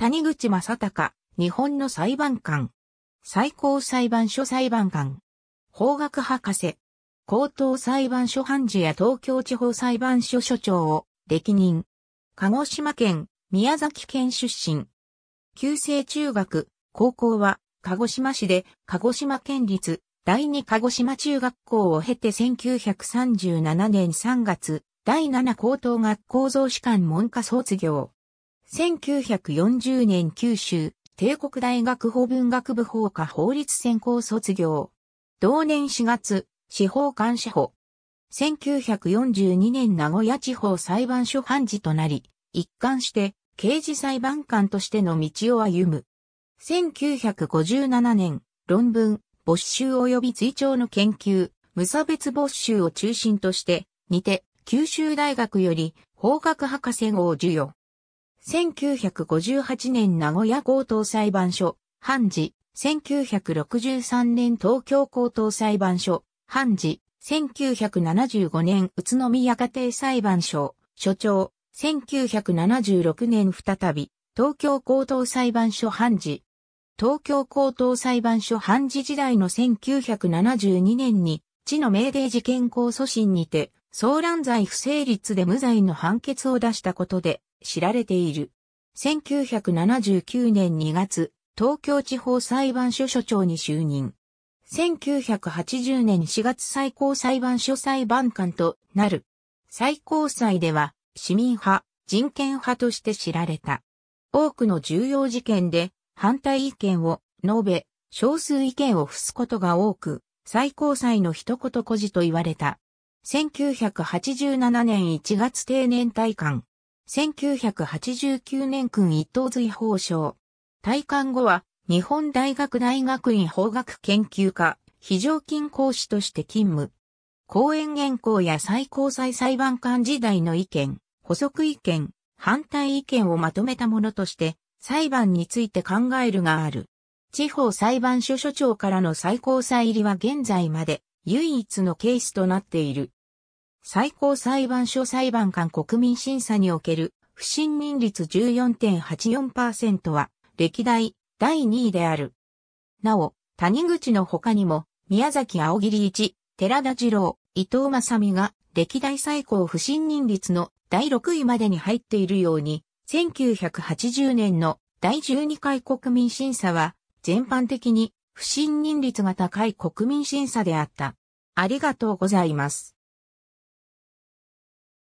谷口正隆、日本の裁判官。最高裁判所裁判官。法学博士。高等裁判所判事や東京地方裁判所所長を歴任。鹿児島県、宮崎県出身。旧制中学、高校は鹿児島市で鹿児島県立第二鹿児島中学校を経て1937年3月、第七高等学校増士官文科卒業。1940年九州、帝国大学法文学部法科法律専攻卒業。同年4月、司法官社法。1942年名古屋地方裁判所判事となり、一貫して刑事裁判官としての道を歩む。1957年、論文、没収及び追徴の研究、無差別没収を中心として、にて、九州大学より法学博士号を授与。1958年名古屋高等裁判所、判事、1963年東京高等裁判所、判事、1975年宇都宮家庭裁判所、所長、1976年再び、東京高等裁判所判事、東京高等裁判所判事時代の1972年に、地の命令事件控訴審にて、騒乱罪不成立で無罪の判決を出したことで知られている。1979年2月、東京地方裁判所所長に就任。1980年4月最高裁判所裁判官となる。最高裁では市民派、人権派として知られた。多くの重要事件で反対意見を述べ、少数意見を付すことが多く、最高裁の一言孤事と言われた。1987年1月定年退官。1989年君一等随法省。退官後は、日本大学大学院法学研究科、非常勤講師として勤務。講演原稿や最高裁裁判官時代の意見、補足意見、反対意見をまとめたものとして、裁判について考えるがある。地方裁判所所長からの最高裁入りは現在まで唯一のケースとなっている。最高裁判所裁判官国民審査における不信任率14.84%は歴代第2位である。なお、谷口の他にも宮崎青桐一、寺田二郎、伊藤正美が歴代最高不信任率の第6位までに入っているように、1980年の第12回国民審査は全般的に不信任率が高い国民審査であった。ありがとうございます。